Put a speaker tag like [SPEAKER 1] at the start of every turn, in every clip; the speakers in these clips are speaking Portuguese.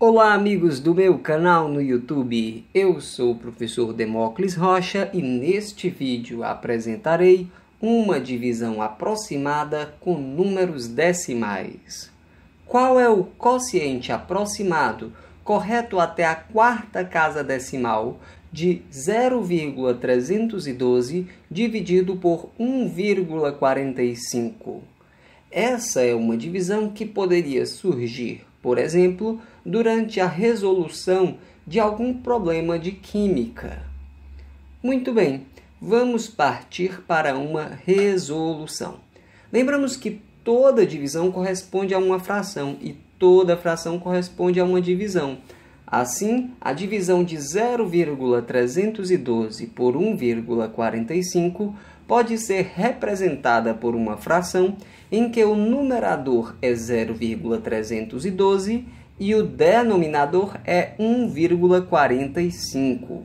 [SPEAKER 1] Olá, amigos do meu canal no YouTube. Eu sou o professor Demócles Rocha e neste vídeo apresentarei uma divisão aproximada com números decimais. Qual é o quociente aproximado correto até a quarta casa decimal de 0,312 dividido por 1,45? Essa é uma divisão que poderia surgir por exemplo, durante a resolução de algum problema de química. Muito bem, vamos partir para uma resolução. Lembramos que toda divisão corresponde a uma fração e toda fração corresponde a uma divisão. Assim, a divisão de 0,312 por 1,45 pode ser representada por uma fração em que o numerador é 0,312 e o denominador é 1,45.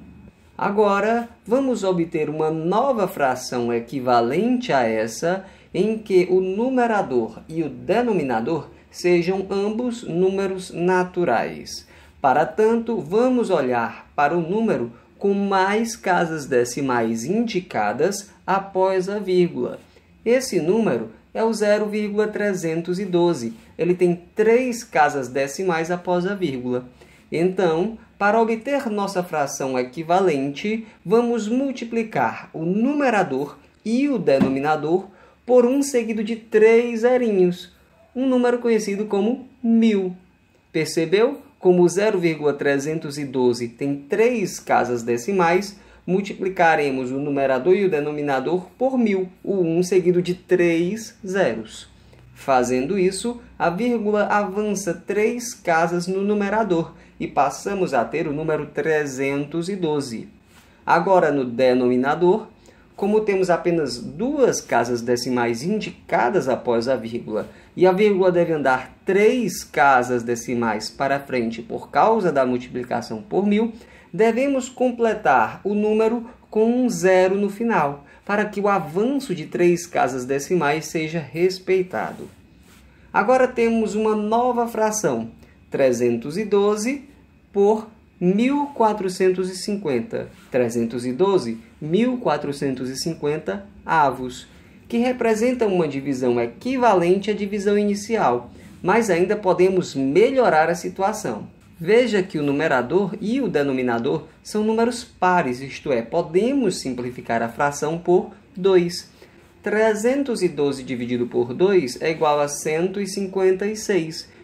[SPEAKER 1] Agora, vamos obter uma nova fração equivalente a essa em que o numerador e o denominador sejam ambos números naturais. Para tanto, vamos olhar para o número com mais casas decimais indicadas após a vírgula. Esse número é o 0,312. Ele tem três casas decimais após a vírgula. Então, para obter nossa fração equivalente, vamos multiplicar o numerador e o denominador por um seguido de três zerinhos, um número conhecido como mil. Percebeu? como 0,312 tem três casas decimais, multiplicaremos o numerador e o denominador por mil, o 1 um seguido de três zeros. Fazendo isso, a vírgula avança três casas no numerador e passamos a ter o número 312. Agora, no denominador, como temos apenas duas casas decimais indicadas após a vírgula e a vírgula deve andar três casas decimais para frente por causa da multiplicação por mil, devemos completar o número com um zero no final, para que o avanço de três casas decimais seja respeitado. Agora temos uma nova fração, 312 por 1450, 312, 1450 avos, que representam uma divisão equivalente à divisão inicial, mas ainda podemos melhorar a situação. Veja que o numerador e o denominador são números pares, isto é, podemos simplificar a fração por 2. 312 dividido por 2 é igual a 156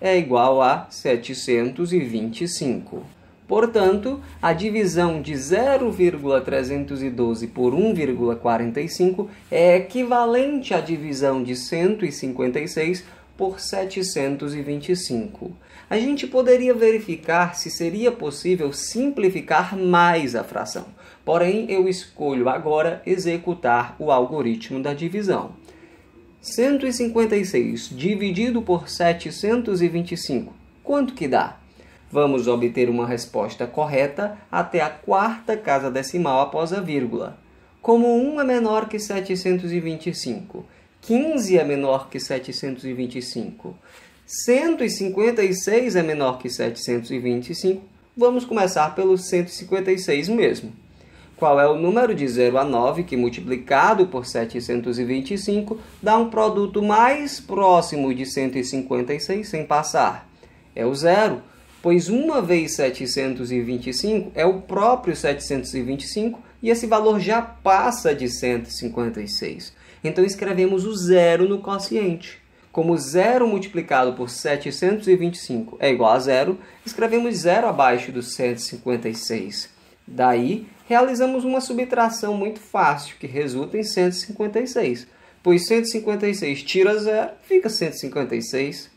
[SPEAKER 1] é igual a 725. Portanto, a divisão de 0,312 por 1,45 é equivalente à divisão de 156 por 725. A gente poderia verificar se seria possível simplificar mais a fração, porém eu escolho agora executar o algoritmo da divisão. 156 dividido por 725, quanto que dá? Vamos obter uma resposta correta até a quarta casa decimal após a vírgula. Como 1 é menor que 725, 15 é menor que 725, 156 é menor que 725, vamos começar pelo 156 mesmo qual é o número de 0 a 9, que multiplicado por 725 dá um produto mais próximo de 156 sem passar. É o zero, pois uma vez 725 é o próprio 725 e esse valor já passa de 156. Então escrevemos o zero no quociente. Como zero multiplicado por 725 é igual a zero, escrevemos zero abaixo do 156. Daí, realizamos uma subtração muito fácil, que resulta em 156, pois 156 tira zero, fica 156.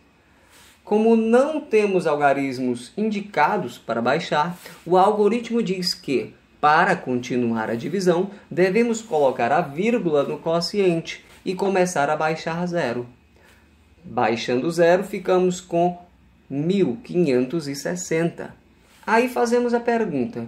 [SPEAKER 1] Como não temos algarismos indicados para baixar, o algoritmo diz que, para continuar a divisão, devemos colocar a vírgula no quociente e começar a baixar zero. Baixando zero, ficamos com 1560. Aí fazemos a pergunta: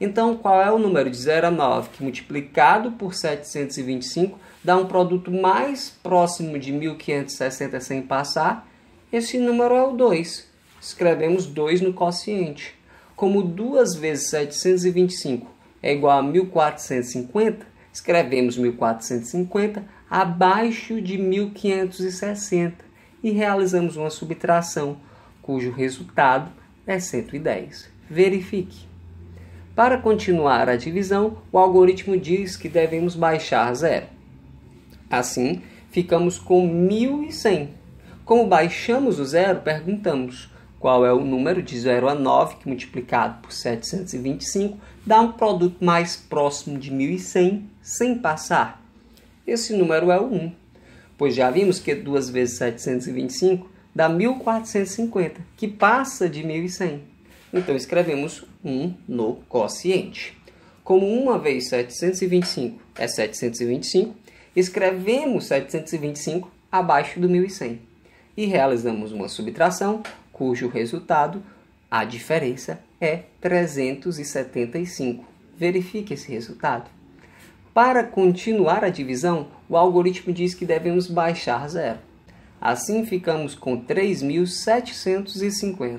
[SPEAKER 1] Então, qual é o número de 0 a 9 que multiplicado por 725 dá um produto mais próximo de 1560 sem passar? Esse número é o 2. Escrevemos 2 no quociente. Como 2 vezes 725 é igual a 1450, escrevemos 1450 abaixo de 1560 e realizamos uma subtração, cujo resultado é 110. Verifique. Para continuar a divisão, o algoritmo diz que devemos baixar zero. Assim, ficamos com 1100. Como baixamos o zero, perguntamos qual é o número de 0 a 9 que multiplicado por 725 dá um produto mais próximo de 1100 sem passar. Esse número é o 1, pois já vimos que 2 vezes 725 dá 1450, que passa de 1100. Então escrevemos 1 no quociente. Como 1 vez 725 é 725, escrevemos 725 abaixo do 1100 e realizamos uma subtração cujo resultado, a diferença, é 375. Verifique esse resultado. Para continuar a divisão, o algoritmo diz que devemos baixar zero. Assim ficamos com 3.750.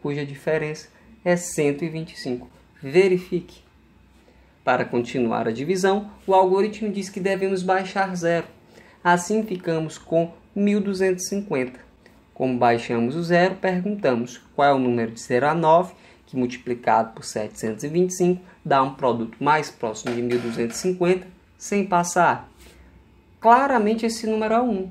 [SPEAKER 1] cuja diferença é 125. Verifique. Para continuar a divisão, o algoritmo diz que devemos baixar zero. Assim ficamos com 1250. Como baixamos o zero, perguntamos qual é o número de 0 a 9, que multiplicado por 725 dá um produto mais próximo de 1250, sem passar. Claramente esse número é 1,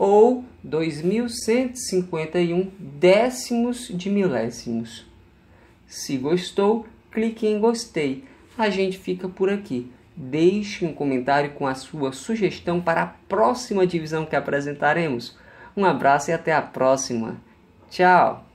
[SPEAKER 1] ou 2.151 décimos de milésimos. Se gostou, clique em gostei. A gente fica por aqui. Deixe um comentário com a sua sugestão para a próxima divisão que apresentaremos. Um abraço e até a próxima. Tchau!